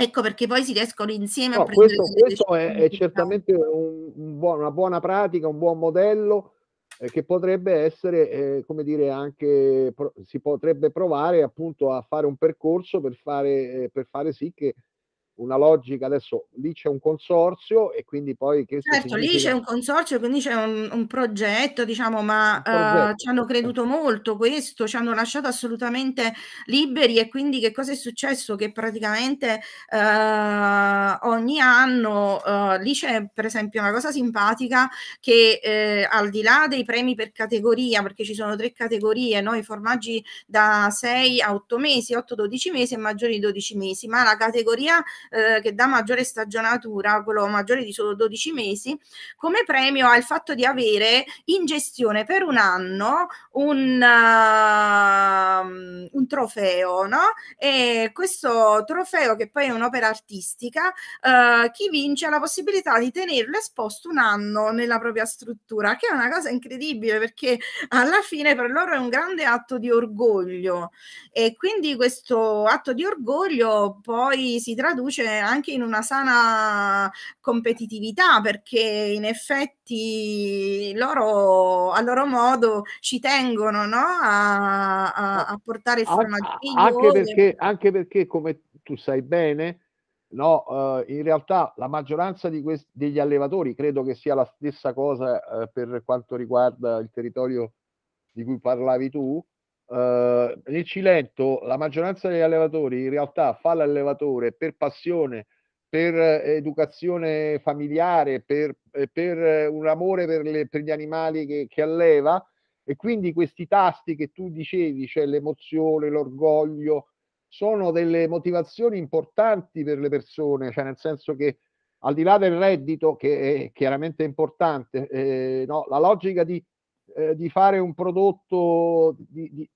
Ecco perché poi si riescono insieme no, a prendere questo, questo è, è, certamente un, un buon, una buona pratica, un buon modello eh, che potrebbe essere, eh, come dire, anche si potrebbe provare appunto a fare un percorso per fare, eh, per fare sì che una logica adesso lì c'è un consorzio e quindi poi che certo significa... lì c'è un consorzio quindi c'è un, un progetto diciamo ma eh, progetto. Uh, ci hanno certo. creduto molto questo ci hanno lasciato assolutamente liberi e quindi che cosa è successo che praticamente uh, ogni anno uh, lì c'è per esempio una cosa simpatica che al di là dei premi per categoria perché ci sono tre categorie noi formaggi da 6 a 8 mesi 8-12 mesi e maggiori di 12 mesi ma la categoria eh, che dà maggiore stagionatura, quello maggiore di solo 12 mesi, come premio al fatto di avere in gestione per un anno un, uh, un trofeo, no? E questo trofeo, che poi è un'opera artistica, uh, chi vince ha la possibilità di tenerlo esposto un anno nella propria struttura, che è una cosa incredibile perché alla fine per loro è un grande atto di orgoglio e quindi questo atto di orgoglio poi si traduce invece anche in una sana competitività perché in effetti loro a loro modo ci tengono no? a, a, a, portare il formaggio anche perché, anche perché come tu sai bene no, eh, in realtà la maggioranza questi, degli allevatori credo che sia la stessa cosa eh, per quanto riguarda il territorio di cui parlavi tu eh, nel Cilento la maggioranza degli allevatori in realtà fa l'allevatore per passione, per educazione familiare, per, eh, per un amore per, le, per gli animali che, che, alleva e quindi questi tasti che tu dicevi, cioè l'emozione, l'orgoglio, sono delle motivazioni importanti per le persone, cioè nel senso che al di là del reddito, che è chiaramente importante, eh, no, la logica di, eh, di, fare un prodotto, di, di,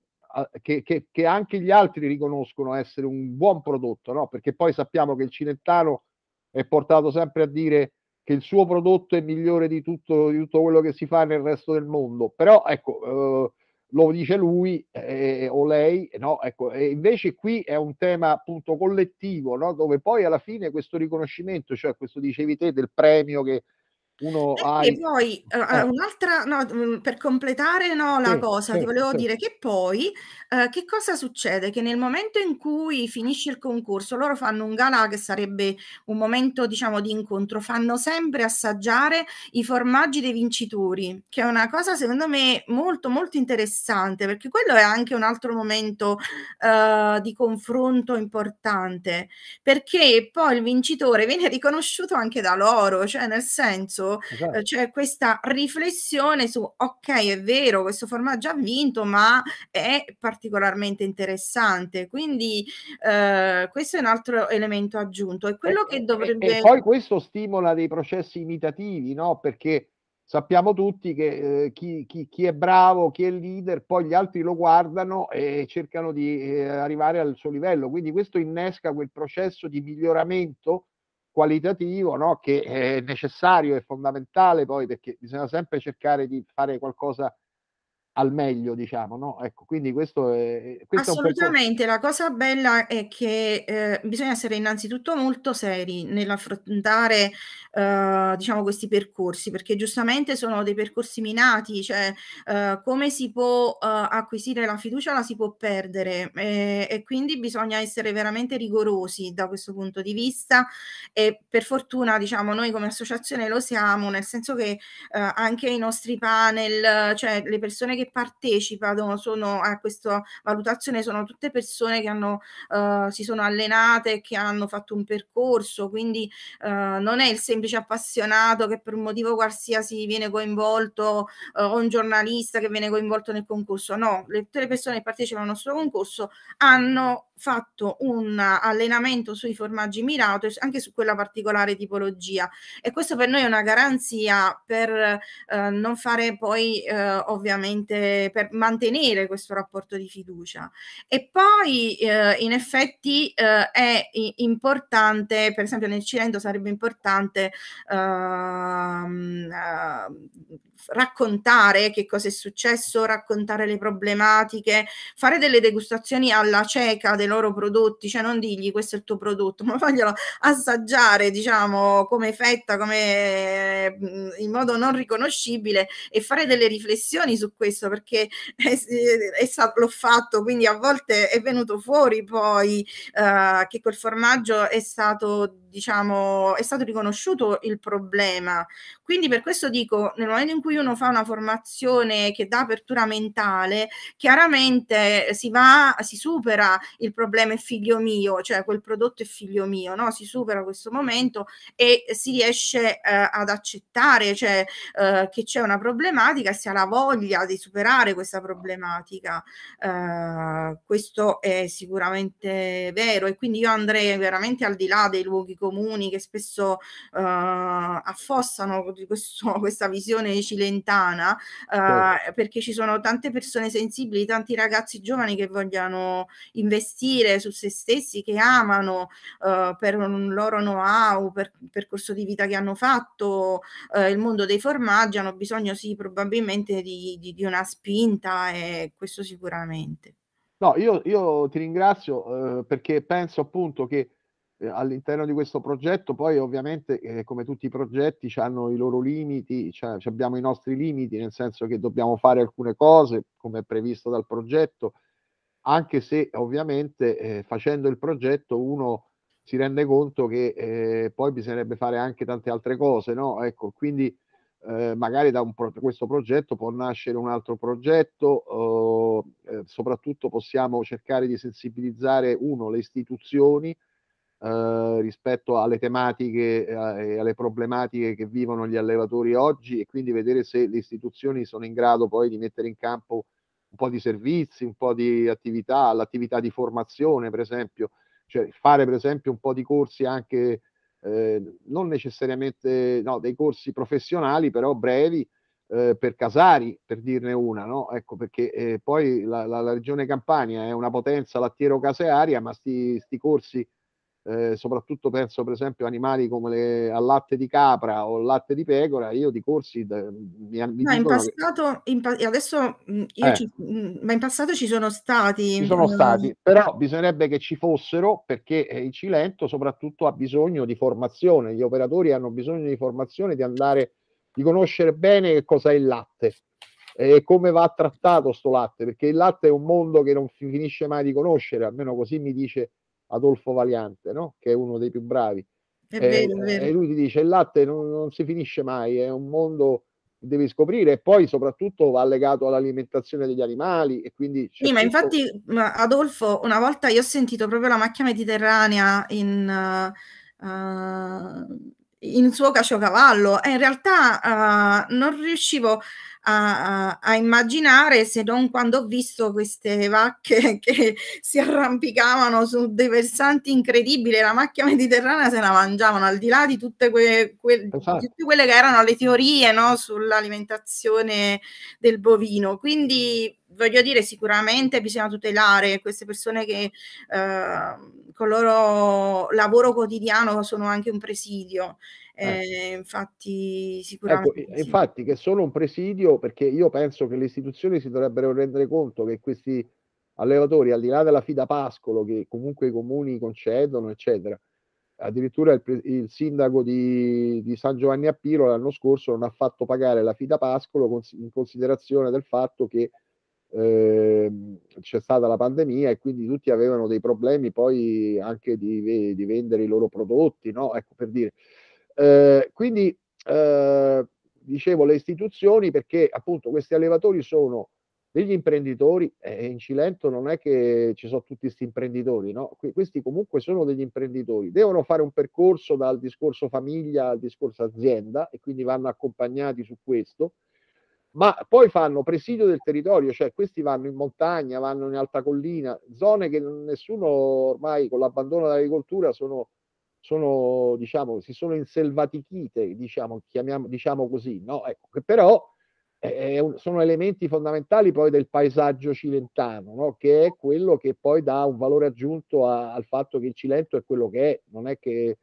che, che, che, anche gli altri riconoscono essere un buon prodotto, no? perché poi sappiamo che il cinettano è portato sempre a dire che il suo prodotto è migliore di tutto, di tutto quello che si fa nel resto del mondo, però ecco, eh, lo dice lui eh, o lei, eh, no? ecco, e invece qui è un tema appunto collettivo, no? dove poi alla fine questo riconoscimento, cioè questo dicevi te del premio che uno ha... E poi uhm, uhm, eh. un'altra, no, uhm, per completare no, la sì, cosa, sì, ti volevo sì. dire che poi eh, che cosa succede? Che nel momento in cui finisce il concorso, loro fanno un gala che sarebbe un momento diciamo di incontro, fanno sempre assaggiare i formaggi dei vincitori, che è una cosa secondo me molto molto interessante, perché quello è anche un altro momento eh, di confronto importante, perché poi il vincitore viene riconosciuto anche da loro, cioè nel senso fatto, eh, esatto. cioè questa riflessione su ok è vero questo formaggio ha vinto ma è particolarmente interessante, quindi eh, questo è un altro elemento aggiunto e quello e, che dovrebbe... E, e poi questo stimola dei processi imitativi, no? Perché sappiamo tutti che eh, chi, chi, chi, è bravo, chi è leader, poi gli altri lo guardano e cercano di eh, arrivare al suo livello. Quindi questo innesca quel processo di miglioramento qualitativo no? che è necessario e fondamentale poi perché bisogna sempre cercare di fare qualcosa al meglio, diciamo, no? Ecco, quindi questo è... Questo Assolutamente, è la cosa bella è che eh, bisogna essere innanzitutto molto seri nell'affrontare, eh, diciamo, questi percorsi, perché giustamente sono dei percorsi minati, cioè eh, come si può eh, acquisire la fiducia la si può perdere e quindi bisogna essere veramente rigorosi da questo punto di vista e per fortuna, diciamo, noi come associazione lo siamo, nel senso che eh, anche i nostri panel, cioè le persone che che partecipano sono, a questa valutazione sono tutte persone che hanno, uh, si sono allenate, che hanno fatto un percorso, quindi uh, non è il semplice appassionato che per un motivo qualsiasi viene coinvolto uh, o un giornalista che viene coinvolto nel concorso, no, le, tutte le persone che partecipano al nostro concorso hanno fatto un allenamento sui formaggi mirato anche su quella particolare tipologia e questo per noi è una garanzia per eh, non fare poi eh, ovviamente eh, per mantenere questo rapporto di fiducia. E poi eh, in effetti eh, è importante, per esempio nel Cilento sarebbe importante ehm, ehm raccontare che cosa è successo, raccontare le problematiche, fare delle degustazioni alla cieca dei loro prodotti, cioè non digli questo è il tuo prodotto, [LAUGHS] ma faglielo assaggiare, diciamo, come fetta, come in modo non riconoscibile e fare delle riflessioni su questo perché eh, eh, l'ho fatto, quindi a volte è venuto fuori poi eh, che quel formaggio è stato diciamo, è stato riconosciuto il problema. Quindi per questo dico, nel momento in cui uno fa una formazione che dà apertura mentale, chiaramente si va, si supera il problema è figlio mio, cioè quel prodotto è figlio mio, no? Si supera questo momento e si riesce eh, ad accettare cioè, eh, che c'è una problematica, e si ha la voglia di superare questa problematica. Eh, questo è sicuramente vero e quindi io andrei veramente al di là dei luoghi comuni che spesso eh, affossano [LAUGHS] questo, questa visione cilentana, eh, sì. Certo. perché ci sono tante persone sensibili, tanti ragazzi giovani che vogliono investire su se stessi, che amano eh, per un loro know-how, per il percorso di vita che hanno fatto, eh, il mondo dei formaggi, hanno bisogno sì probabilmente di, di, di una spinta e questo sicuramente. No, io, io, ti ringrazio eh, perché penso appunto che all'interno di questo progetto poi ovviamente eh, come tutti i progetti hanno i loro limiti, cioè, abbiamo i nostri limiti nel senso che dobbiamo fare alcune cose come è previsto dal progetto, anche se ovviamente eh, facendo il progetto uno si rende conto che eh, poi bisognerebbe fare anche tante altre cose, no? Ecco, quindi eh, magari da pro- questo progetto può nascere un altro progetto, eh, soprattutto possiamo cercare di sensibilizzare uno le istituzioni, eh, rispetto alle tematiche eh, e alle problematiche che vivono gli allevatori oggi e quindi vedere se le istituzioni sono in grado poi di mettere in campo un po' di servizi, un po' di attività, l'attività di formazione per esempio, cioè fare per esempio un po' di corsi anche eh, non necessariamente no, dei corsi professionali però brevi eh, per Casari, per dirne una, no? ecco perché eh, poi la, la, la, regione Campania è una potenza lattiero-casearia, ma sti, sti corsi eh, soprattutto penso per esempio animali come le, al latte di capra o al latte di pecora, io di corsi da, mi, mi no, in passato, che... in pa- adesso mm, io eh. ci, mm, ma in passato ci sono stati. Ci sono mm, stati, però bisognerebbe che ci fossero perché eh, il Cilento soprattutto ha bisogno di formazione, gli operatori hanno bisogno di formazione, di andare, di conoscere bene che cosa è il latte e come va trattato sto latte, perché il latte è un mondo che non finisce mai di conoscere, almeno così mi dice Adolfo Valiante, no? che è uno dei più bravi. È vero, eh, è vero. E lui ti dice il latte non, non, si finisce mai, è un mondo che devi scoprire e poi soprattutto va legato all'alimentazione degli animali e quindi... Sì, tutto... ma infatti Adolfo, una volta io ho sentito proprio la macchia mediterranea in... Uh, uh in suo caciocavallo e in realtà uh, non riuscivo a, a, a, immaginare se non quando ho visto queste vacche [LAUGHS] che si arrampicavano su dei versanti incredibili, la macchia mediterranea se la mangiavano, al di là di tutte, que, que, tutte quelle che erano le teorie no, sull'alimentazione del bovino. Quindi voglio dire, sicuramente bisogna tutelare queste persone che eh, il loro lavoro quotidiano sono anche un presidio. Eh, eh infatti, ecco, sicuramente. Ecco, sì. Infatti, che sono un presidio, perché io penso che le istituzioni si dovrebbero rendere conto che questi allevatori, al di là della fida pascolo che comunque i comuni concedono, eccetera, addirittura il, il sindaco di, di, San Giovanni a Piro l'anno scorso non ha fatto pagare la fida pascolo cons- in considerazione del fatto che eh, c'è stata la pandemia e quindi tutti avevano dei problemi poi anche di, di vendere i loro prodotti, no? Ecco per dire. Eh, quindi eh, dicevo le istituzioni perché appunto questi allevatori sono degli imprenditori e in Cilento non è che ci sono tutti questi imprenditori, no? questi comunque sono degli imprenditori, devono fare un percorso dal discorso famiglia al discorso azienda e quindi vanno accompagnati su questo ma poi fanno presidio del territorio, cioè questi vanno in montagna, vanno in alta collina, zone che nessuno ormai con l'abbandono dell'agricoltura sono, sono diciamo, si sono inselvatichite, diciamo, diciamo così, no? Ecco, che però eh, un, sono elementi fondamentali poi del paesaggio cilentano, no? che è quello che poi dà un valore aggiunto a, al fatto che il Cilento è quello che è, non è che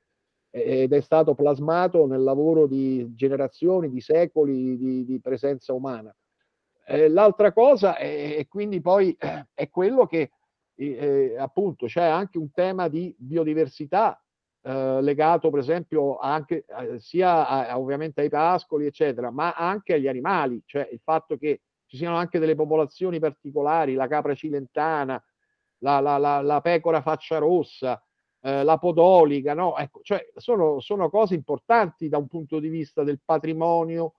ed è stato plasmato nel lavoro di generazioni, di secoli di, di presenza umana. Eh, l'altra cosa è, è quindi poi eh, è quello che eh, eh, appunto c'è anche un tema di biodiversità eh, legato per esempio anche eh, sia a, ovviamente ai pascoli eccetera ma anche agli animali cioè il fatto che ci siano anche delle popolazioni particolari la capra cilentana la, la, la, la pecora faccia rossa eh, la podolica, no? Ecco, cioè sono, sono, cose importanti da un punto di vista del patrimonio,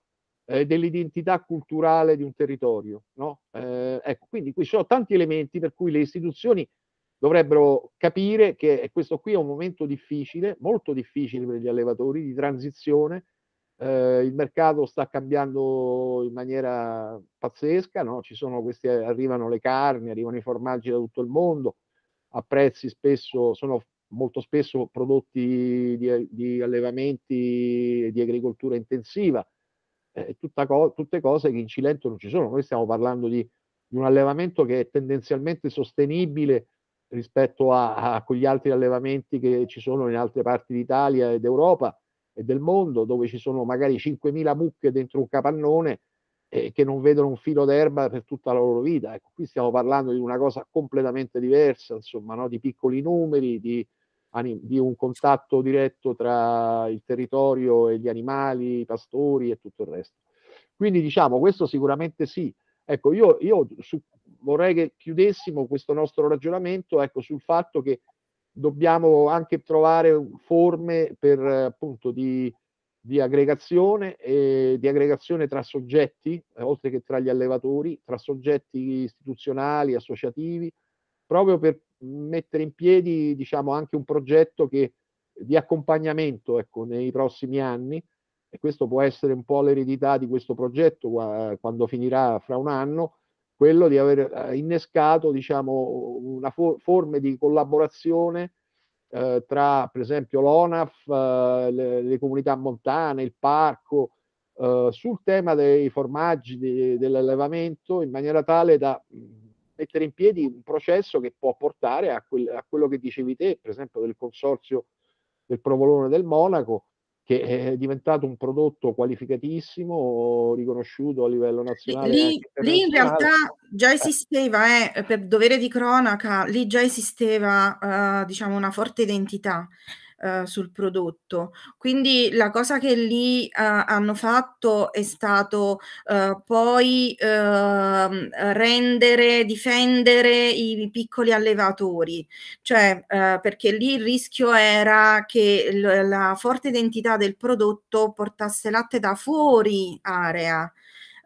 eh, dell'identità culturale di un territorio, no? Eh, ecco, quindi qui ci sono tanti elementi per cui le istituzioni dovrebbero capire che questo qui è un momento difficile, molto difficile per gli allevatori, di transizione, eh, il mercato sta cambiando in maniera pazzesca, no? Ci sono questi, arrivano le carni, arrivano i formaggi da tutto il mondo, a prezzi spesso sono molto spesso prodotti di, di allevamenti e di agricoltura intensiva, eh, co- tutte cose che in Cilento non ci sono. Noi stiamo parlando di, di un allevamento che è tendenzialmente sostenibile rispetto a, a quegli altri allevamenti che ci sono in altre parti d'Italia e d'Europa e del mondo, dove ci sono magari 5.000 mucche dentro un capannone eh, che non vedono un filo d'erba per tutta la loro vita. Ecco, qui stiamo parlando di una cosa completamente diversa, insomma, no? di piccoli numeri, di, di un contatto diretto tra il territorio e gli animali, i pastori e tutto il resto. Quindi diciamo, questo sicuramente sì. Ecco, io, io su, vorrei che chiudessimo questo nostro ragionamento ecco, sul fatto che dobbiamo anche trovare forme per appunto di di aggregazione e di aggregazione tra soggetti, eh, oltre che tra gli allevatori, tra soggetti istituzionali, associativi, proprio per mettere in piedi diciamo, anche un progetto che, di accompagnamento ecco, nei prossimi anni e questo può essere un po' l'eredità di questo progetto quando finirà fra un anno, quello di aver eh, innescato diciamo, una for- forme di collaborazione eh, tra per esempio l'ONAF, eh, le, le, comunità montane, il parco, eh, sul tema dei formaggi, di, dell'allevamento, in maniera tale da mettere in piedi un processo che può portare a, quel, a quello che dicevi te, per esempio del consorzio del provolone del Monaco, che è diventato un prodotto qualificatissimo, riconosciuto a livello nazionale. Lì, lì in realtà già eh. esisteva, eh, per dovere di cronaca, lì già esisteva eh, diciamo una forte identità. Eh, sul prodotto. Quindi la cosa che lì eh, hanno fatto è stato eh, poi ehm, rendere, difendere i piccoli allevatori, cioè eh, perché lì il rischio era che l- la forte identità del prodotto portasse latte da fuori area.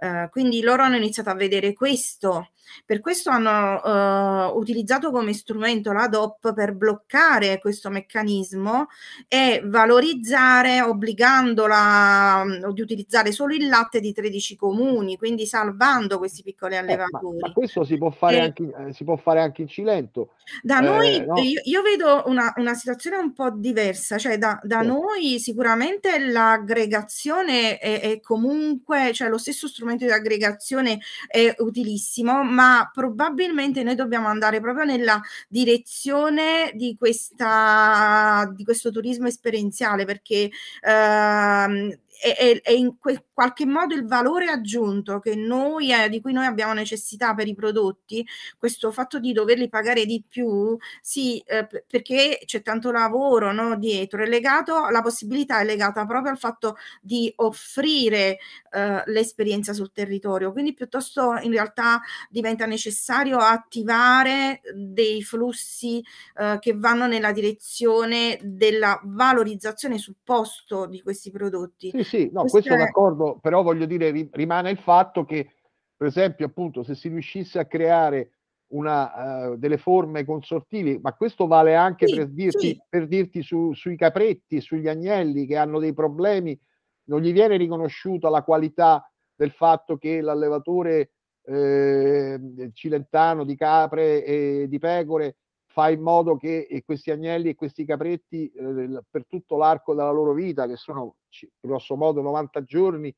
Uh, quindi loro hanno iniziato a vedere questo per questo hanno uh, utilizzato come strumento la DOP per bloccare questo meccanismo e valorizzare obbligandola um, di utilizzare solo il latte di 13 comuni, quindi salvando questi piccoli allevatori. Eh, ma, ma, questo si può, eh, anche, eh, si può, fare anche, in Cilento. Da eh, noi no? io, io, vedo una, una, situazione un po' diversa, cioè da, da noi sicuramente l'aggregazione è, è comunque, cioè lo stesso strumento di aggregazione è utilissimo, ma probabilmente noi dobbiamo andare proprio nella direzione di, questa, di questo turismo esperienziale perché ehm, è, è in qualche modo il valore aggiunto che noi, eh, di cui noi abbiamo necessità per i prodotti, questo fatto di doverli pagare di più, sì, eh, perché c'è tanto lavoro no, dietro, è legato, la possibilità è legata proprio al fatto di offrire eh, l'esperienza sul territorio, quindi piuttosto in realtà diventa necessario attivare dei flussi eh, che vanno nella direzione della valorizzazione sul posto di questi prodotti. Sì, sì, no, questo, questo è d'accordo, però voglio dire, rimane il fatto che, per esempio, appunto, se si riuscisse a creare una, uh, delle forme consortili, ma questo vale anche sì, per dirti, sì. per dirti su, sui capretti, sugli agnelli che hanno dei problemi, non gli viene riconosciuta la qualità del fatto che l'allevatore eh, cilentano di capre e di pecore fa in modo che eh, questi agnelli e questi capretti eh, per tutto l'arco della loro vita, che sono grosso modo 90 giorni,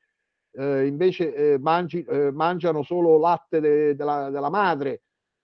eh, invece eh, mangi, eh, mangiano solo latte de, de la, della, madre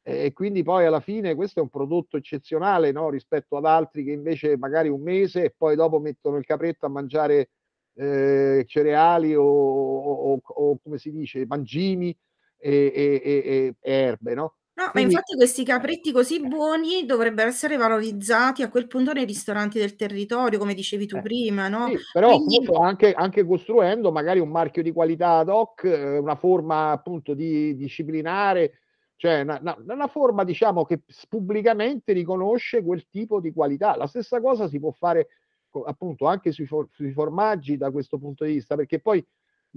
e quindi poi alla fine questo è un prodotto eccezionale no? rispetto ad altri che invece magari un mese e poi dopo mettono il capretto a mangiare eh, cereali o, o, o, come si dice mangimi e, e, e, e erbe. No? No, ma infatti questi capretti così buoni dovrebbero essere valorizzati a quel punto nei ristoranti del territorio, come dicevi tu Eh, prima, no? Sì, però Quindi appunto anche, anche costruendo magari un marchio di qualità ad hoc, eh, una forma appunto di disciplinare, cioè una, una- una forma diciamo che s- pubblicamente riconosce quel tipo di qualità. La stessa cosa si può fare appunto anche sui, for- sui formaggi da questo punto di vista, perché poi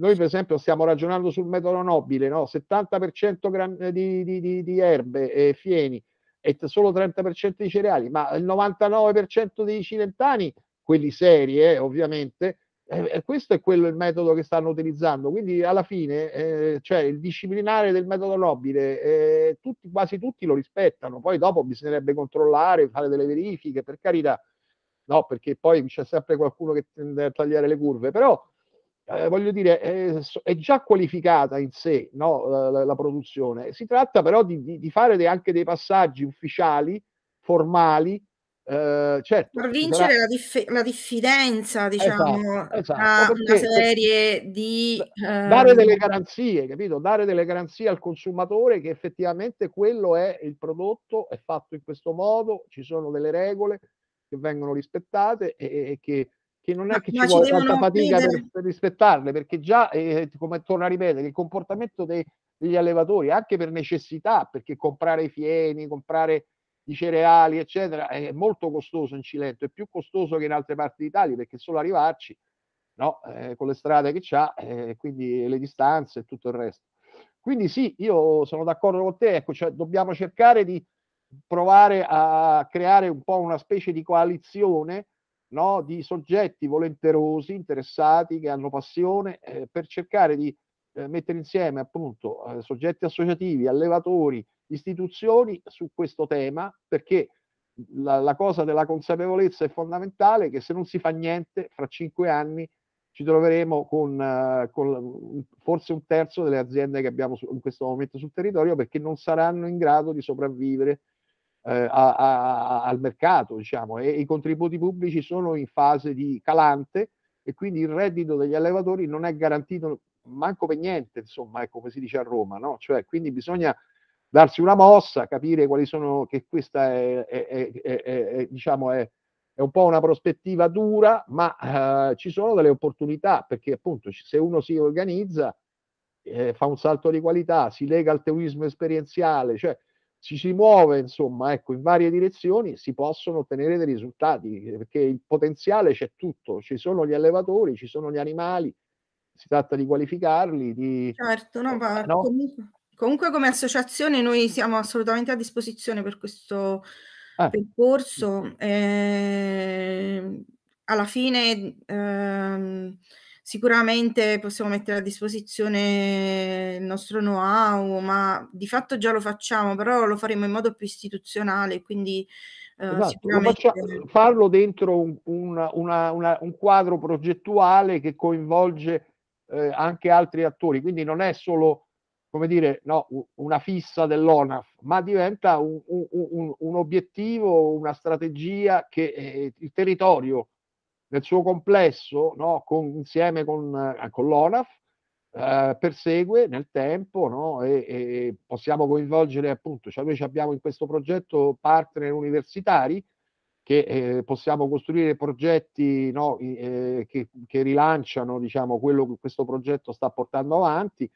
noi per esempio stiamo ragionando sul metodo nobile, no? 70% gram- eh, di, di, di, erbe e fieni e solo 30% di cereali, ma il 99% dei cilentani, quelli seri eh, ovviamente, eh, eh, questo è quello il metodo che stanno utilizzando. Quindi alla fine, eh, cioè il disciplinare del metodo nobile, eh, tutti, quasi tutti lo rispettano. Poi dopo bisognerebbe controllare, fare delle verifiche, per carità, no, perché poi c'è sempre qualcuno che tende a tagliare le curve, però eh, voglio dire, è, è, già qualificata in sé no, la, la, produzione. Si tratta però di, di, di fare de, anche dei passaggi ufficiali, formali, eh, certo, per vincere sarà... la, dif- la, diffidenza, diciamo, esatto, esatto, una serie di... Ehm... Dare delle ehm, garanzie, capito? Dare delle garanzie al consumatore che effettivamente quello è il prodotto, è fatto in questo modo, ci sono delle regole che vengono rispettate e, e che che non è che ma ci vuole tanta fatica per, per, rispettarle, perché già, eh, eh come torno a ripetere, il comportamento dei, degli allevatori, anche per necessità, perché comprare i fieni, comprare i cereali, eccetera, è molto costoso in Cilento, è più costoso che in altre parti d'Italia, perché solo arrivarci, no, eh, con le strade che c'ha, eh, quindi le distanze e tutto il resto. Quindi sì, io sono d'accordo con te, ecco, cioè, dobbiamo cercare di provare a creare un po' una specie di coalizione no? di soggetti volenterosi, interessati, che hanno passione, eh, per cercare di eh, mettere insieme appunto eh, soggetti associativi, allevatori, istituzioni su questo tema, perché la, la, cosa della consapevolezza è fondamentale, che se non si fa niente, fra cinque anni ci troveremo con, eh, con forse un terzo delle aziende che abbiamo su, in questo momento sul territorio perché non saranno in grado di sopravvivere eh, a, a, al mercato, diciamo, e i contributi pubblici sono in fase di calante e quindi il reddito degli allevatori non è garantito manco per niente, insomma, è come si dice a Roma, no? Cioè, quindi bisogna darsi una mossa, capire quali sono, che questa è, è, è, è diciamo, è, un po' una prospettiva dura, ma eh, ci sono delle opportunità, perché appunto se uno si organizza, eh, fa un salto di qualità, si lega al turismo esperienziale, cioè ci si muove insomma ecco, in varie direzioni si possono ottenere dei risultati perché il potenziale c'è tutto, ci sono gli allevatori, ci sono gli animali, si tratta di qualificarli, di... Certo, no, ma no? Comunque, comunque come associazione noi siamo assolutamente a disposizione per questo ah. percorso. Eh, alla fine... Ehm, Sicuramente possiamo mettere a disposizione il nostro know-how, ma di fatto già lo facciamo, però lo faremo in modo più istituzionale, quindi eh, esatto, sicuramente... faccia, farlo dentro un, una, una, una, un, quadro progettuale che coinvolge eh, anche altri attori, quindi non è solo come dire, no, una fissa dell'ONAF, ma diventa un, un, un obiettivo, una strategia che eh, il territorio nel suo complesso, no, con, insieme con, eh, con l'ONAF, eh, persegue nel tempo no, e, e, possiamo coinvolgere appunto, cioè noi abbiamo in questo progetto partner universitari che eh, possiamo costruire progetti no, eh, che, che, rilanciano diciamo, quello che questo progetto sta portando avanti,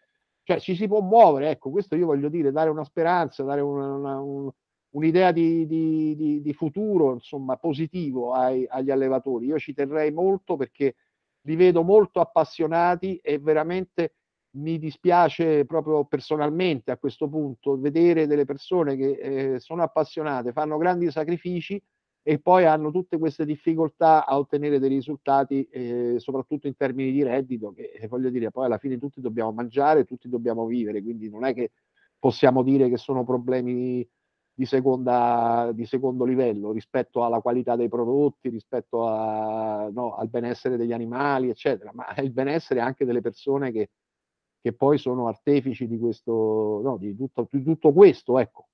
cioè ci si può muovere, ecco questo io voglio dire, dare una speranza, dare una, una, un, un'idea di, di, di, di futuro insomma, positivo ai, agli allevatori. Io ci terrei molto perché li vedo molto appassionati e veramente mi dispiace proprio personalmente a questo punto vedere delle persone che eh, sono appassionate, fanno grandi sacrifici e poi hanno tutte queste difficoltà a ottenere dei risultati, eh, soprattutto in termini di reddito, che eh, voglio dire, poi alla fine tutti dobbiamo mangiare, tutti dobbiamo vivere, quindi non è che possiamo dire che sono problemi di, seconda, di secondo livello rispetto alla qualità dei prodotti, rispetto a, no, al benessere degli animali, eccetera, ma il benessere anche delle persone che, che poi sono artefici di, questo, no, di, tutto, di tutto questo. Ecco.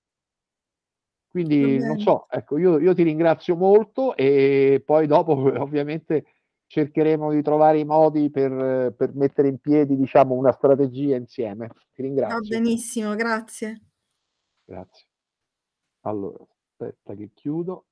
Quindi non so, ecco, io, io, ti ringrazio molto e poi dopo [LAUGHS] ovviamente cercheremo di trovare i modi per, per mettere in piedi diciamo, una strategia insieme. Ti ringrazio. Va benissimo, grazie. Grazie. Allora, aspetta che chiudo.